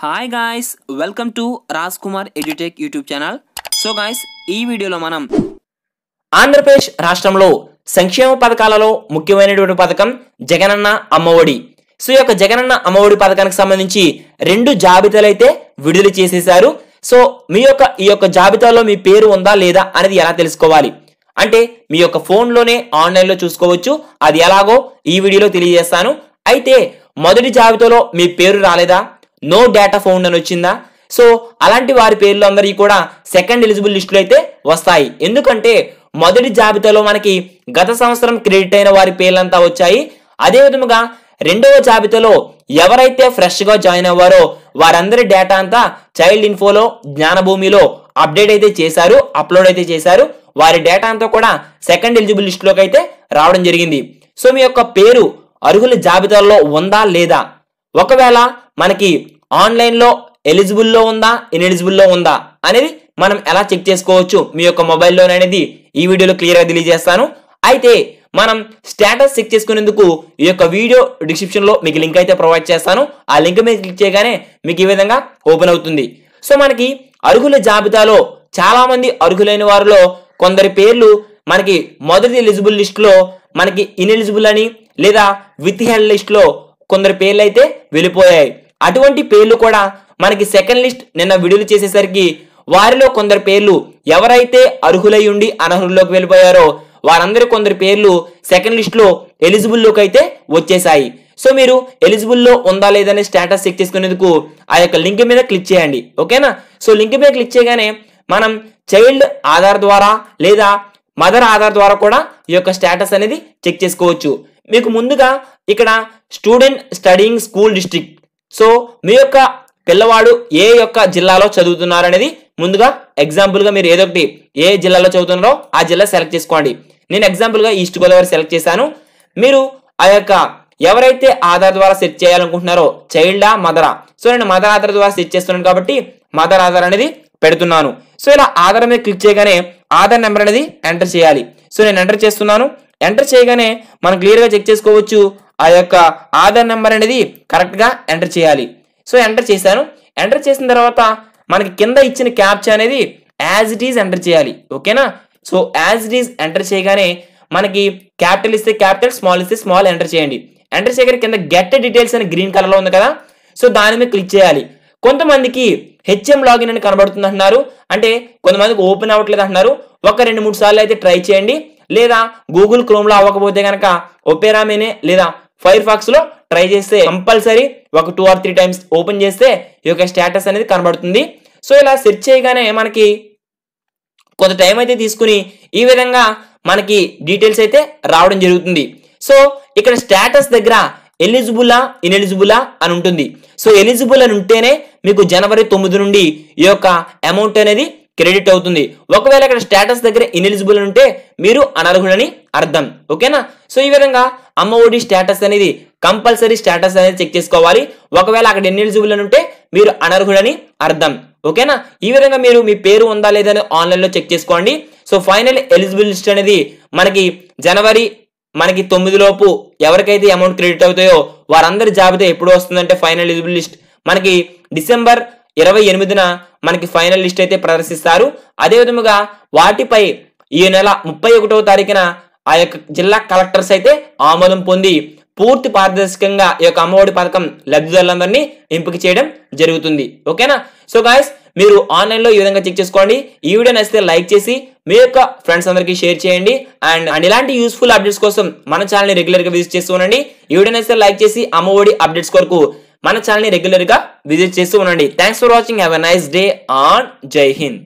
hi guys welcome to Raj Kumar edutech YouTube channel so guys ఈ వీడియోలో మనం ఆంధ్రప్రదేశ్ రాష్ట్రంలో సంక్షేమ పథకాలలో ముఖ్యమైనటువంటి పథకం జగనన్న అమ్మఒడి సో ఈ యొక్క జగనన్న అమ్మఒడి పథకానికి సంబంధించి రెండు జాబితాలు అయితే విడుదల చేసేశారు సో మీ యొక్క ఈ యొక్క జాబితాలో మీ పేరు ఉందా లేదా అనేది ఎలా తెలుసుకోవాలి అంటే మీ యొక్క ఫోన్లోనే ఆన్లైన్లో చూసుకోవచ్చు అది ఎలాగో ఈ వీడియోలో తెలియజేస్తాను అయితే మొదటి జాబితాలో మీ పేరు రాలేదా నో డేటా ఫౌండ్ అని వచ్చిందా సో అలాంటి వారి పేర్లు అందరికీ కూడా సెకండ్ ఎలిజిబుల్ లిస్టులు అయితే వస్తాయి ఎందుకంటే మొదటి జాబితాలో మనకి గత సంవత్సరం క్రెడిట్ అయిన వారి పేర్లంతా వచ్చాయి విధముగా రెండవ జాబితాలో ఎవరైతే ఫ్రెష్గా జాయిన్ అవ్వారో వారందరి డేటా అంతా చైల్డ్ ఇన్ఫోలో జ్ఞానభూమిలో అప్డేట్ అయితే చేశారు అప్లోడ్ అయితే చేశారు వారి డేటా అంతా కూడా సెకండ్ ఎలిజిబుల్ లిస్టులోకి అయితే రావడం జరిగింది సో మీ యొక్క పేరు అర్హుల జాబితాలో ఉందా లేదా ఒకవేళ మనకి ఆన్లైన్లో ఎలిజిబుల్లో ఉందా ఇన్ఎలిజిబుల్లో ఉందా అనేది మనం ఎలా చెక్ చేసుకోవచ్చు మీ యొక్క మొబైల్లో అనేది ఈ వీడియోలో క్లియర్గా తెలియజేస్తాను అయితే మనం స్టేటస్ చెక్ చేసుకునేందుకు ఈ యొక్క వీడియో డిస్క్రిప్షన్లో మీకు లింక్ అయితే ప్రొవైడ్ చేస్తాను ఆ లింక్ మీద క్లిక్ చేయగానే మీకు ఈ విధంగా ఓపెన్ అవుతుంది సో మనకి అర్హుల జాబితాలో చాలామంది అర్హులైన వారిలో కొందరి పేర్లు మనకి మొదటి ఎలిజిబుల్ లిస్ట్లో మనకి ఇన్ఎలిజిబుల్ అని లేదా విత్ హెల్డ్ లిస్ట్లో కొందరి పేర్లు అయితే వెళ్ళిపోయాయి అటువంటి పేర్లు కూడా మనకి సెకండ్ లిస్ట్ నిన్న విడుదల చేసేసరికి వారిలో కొందరు పేర్లు ఎవరైతే అర్హులై ఉండి అనర్హుల్లోకి వెళ్ళిపోయారో వారందరూ కొందరు పేర్లు సెకండ్ లిస్ట్లో ఎలిజిబుల్లోకి అయితే వచ్చేసాయి సో మీరు ఎలిజిబుల్లో ఉందా లేదని స్టేటస్ చెక్ చేసుకునేందుకు ఆ యొక్క లింక్ మీద క్లిక్ చేయండి ఓకేనా సో లింక్ మీద క్లిక్ చేయగానే మనం చైల్డ్ ఆధార్ ద్వారా లేదా మదర్ ఆధార్ ద్వారా కూడా ఈ యొక్క స్టేటస్ అనేది చెక్ చేసుకోవచ్చు మీకు ముందుగా ఇక్కడ student studying school district so మీ యొక్క పిల్లవాడు ఏ యొక్క జిల్లాలో చదువుతున్నారు అనేది ముందుగా ఎగ్జాంపుల్గా మీరు ఏదో ఒకటి ఏ జిల్లాలో చదువుతున్నారో ఆ జిల్లా సెలెక్ట్ చేసుకోండి నేను ఎగ్జాంపుల్గా ఈస్ట్ గోదావరి సెలెక్ట్ చేశాను మీరు ఆ యొక్క ఎవరైతే ఆధార్ ద్వారా సెట్ చేయాలనుకుంటున్నారో చైల్డా మదరా సో నేను మదర్ ఆధార్ ద్వారా సెట్ చేస్తున్నాను కాబట్టి మదర్ ఆధార్ అనేది పెడుతున్నాను సో ఇలా ఆధార్ మీద క్లిక్ చేయగానే ఆధార్ నెంబర్ అనేది ఎంటర్ చేయాలి సో నేను ఎంటర్ చేస్తున్నాను ఎంటర్ చేయగానే మనం క్లియర్గా చెక్ చేసుకోవచ్చు ఆ యొక్క ఆధార్ నెంబర్ అనేది కరెక్ట్గా ఎంటర్ చేయాలి సో ఎంటర్ చేశాను ఎంటర్ చేసిన తర్వాత మనకి కింద ఇచ్చిన క్యాప్చర్ అనేది యాజ్ ఇట్ ఈజ్ ఎంటర్ చేయాలి ఓకేనా so as it is enter చేయగానే మనకి క్యాపిటల్ ఇస్తే క్యాపిటల్ స్మాల్ ఇస్తే స్మాల్ ఎంటర్ చేయండి ఎంటర్ చేయగానే కింద గెట్ డీటెయిల్స్ అని గ్రీన్ కలర్లో ఉంది కదా సో దాని మీద క్లిక్ చేయాలి కొంతమందికి హెచ్ఎం లాగిన్ అని కనబడుతుంది అంటున్నారు అంటే కొంతమందికి ఓపెన్ అవ్వట్లేదు అంటున్నారు ఒక రెండు మూడు సార్లు అయితే ట్రై చేయండి లేదా గూగుల్ క్రోమ్లో అవ్వకపోతే కనుక ఒపేరామేనే లేదా ఫైర్ ఫాక్స్ లో ట్రై చేస్తే కంపల్సరీ ఒక two or three times open చేస్తే ఈ యొక్క స్టేటస్ అనేది కనబడుతుంది సో ఇలా సెర్చ్ చేయగానే మనకి కొంత టైం అయితే తీసుకుని ఈ విధంగా మనకి డీటెయిల్స్ అయితే రావడం జరుగుతుంది సో ఇక్కడ స్టేటస్ దగ్గర ఎలిజిబులా ఇనెలిజిబులా అని ఉంటుంది సో ఎలిజిబుల్ అని ఉంటేనే మీకు జనవరి తొమ్మిది నుండి ఈ యొక్క అమౌంట్ అనేది క్రెడిట్ అవుతుంది ఒకవేళ ఇక్కడ స్టేటస్ దగ్గర ఇనెలిజిబుల్ అని ఉంటే మీరు అనర్హుడని అర్థం ఓకేనా సో ఈ విధంగా అమ్మ ఒడి స్టేటస్ అనేది కంపల్సరీ స్టేటస్ అనేది చెక్ చేసుకోవాలి ఒకవేళ అక్కడ ఎన్ని ఎలిజిబుల్ ఉంటే మీరు అనర్హుడని అర్థం ఓకేనా ఈ విధంగా మీరు మీ పేరు ఉందా లేదని ఆన్లైన్లో చెక్ చేసుకోండి సో ఫైనల్ ఎలిజిబుల్ లిస్ట్ అనేది మనకి జనవరి మనకి తొమ్మిది లోపు ఎవరికైతే అమౌంట్ క్రెడిట్ అవుతాయో వారందరి జాబితా ఎప్పుడు వస్తుందంటే ఫైనల్ ఎలిజిబుల్ లిస్ట్ మనకి డిసెంబర్ ఇరవై ఎనిమిదిన మనకి ఫైనల్ లిస్ట్ అయితే ప్రదర్శిస్తారు అదేవిధముగా వాటిపై ఈ నెల ముప్పై ఒకటవ తారీఖున ఆ యొక్క జిల్లా కలెక్టర్స్ అయితే ఆమోదం పొంది పూర్తి పారదర్శకంగా ఈ యొక్క అమ్మఒడి పథకం లబ్ధిదారులందరినీ ఎంపిక చేయడం జరుగుతుంది ఓకేనా సో గాయస్ మీరు ఆన్లైన్లో ఈ విధంగా చెక్ చేసుకోండి ఈ వీడియో నచ్చితే లైక్ చేసి మీ యొక్క ఫ్రెండ్స్ అందరికీ షేర్ చేయండి అండ్ అండ్ ఇలాంటి యూస్ఫుల్ అప్డేట్స్ కోసం మన ఛానల్ని రెగ్యులర్గా విజిట్ చేస్తూ ఉండండి ఈ వీడియో నచ్చితే లైక్ చేసి అమ్మఒడి అప్డేట్స్ కొరకు మన ఛానల్ని రెగ్యులర్గా విజిట్ చేస్తూ ఉండండి thanks for watching have a nice day ఆన్ జై హింద్